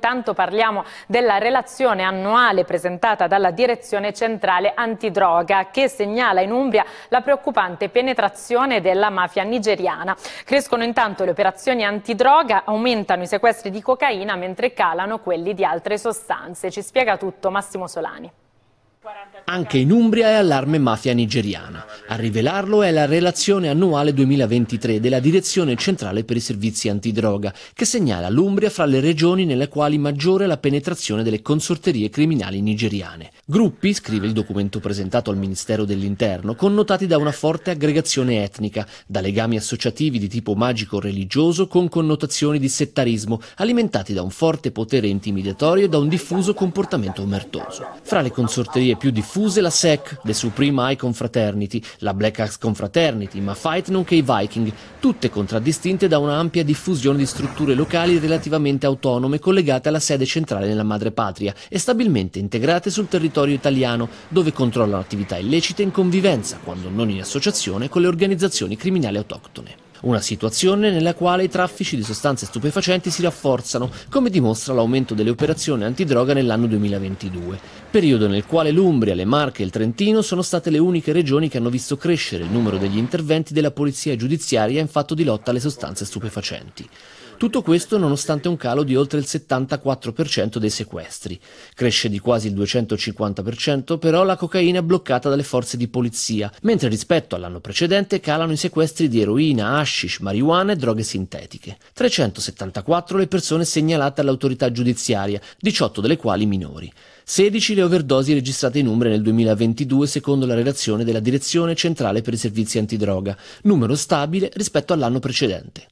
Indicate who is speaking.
Speaker 1: Intanto parliamo della relazione annuale presentata dalla Direzione Centrale Antidroga che segnala in Umbria la preoccupante penetrazione della mafia nigeriana. Crescono intanto le operazioni antidroga, aumentano i sequestri di cocaina mentre calano quelli di altre sostanze. Ci spiega tutto Massimo Solani.
Speaker 2: Anche in Umbria è allarme mafia nigeriana. A rivelarlo è la relazione annuale 2023 della Direzione Centrale per i Servizi Antidroga, che segnala l'Umbria fra le regioni nelle quali maggiore la penetrazione delle consorterie criminali nigeriane. Gruppi, scrive il documento presentato al Ministero dell'Interno, connotati da una forte aggregazione etnica, da legami associativi di tipo magico-religioso con connotazioni di settarismo, alimentati da un forte potere intimidatorio e da un diffuso comportamento omertoso. Fra le consorterie cui più diffuse la SEC, The Supreme Eye Confraternity, la Black Axe Confraternity, ma Fight nonché i Viking, tutte contraddistinte da un'ampia diffusione di strutture locali relativamente autonome collegate alla sede centrale nella madrepatria e stabilmente integrate sul territorio italiano, dove controllano attività illecite in convivenza, quando non in associazione, con le organizzazioni criminali autoctone. Una situazione nella quale i traffici di sostanze stupefacenti si rafforzano, come dimostra l'aumento delle operazioni antidroga nell'anno 2022, periodo nel quale l'Umbria, le Marche e il Trentino sono state le uniche regioni che hanno visto crescere il numero degli interventi della polizia giudiziaria in fatto di lotta alle sostanze stupefacenti. Tutto questo nonostante un calo di oltre il 74% dei sequestri. Cresce di quasi il 250% però la cocaina bloccata dalle forze di polizia, mentre rispetto all'anno precedente calano i sequestri di eroina, hashish, marijuana e droghe sintetiche. 374 le persone segnalate all'autorità giudiziaria, 18 delle quali minori. 16 le overdosi registrate in Umbria nel 2022 secondo la relazione della Direzione Centrale per i Servizi Antidroga, numero stabile rispetto all'anno precedente.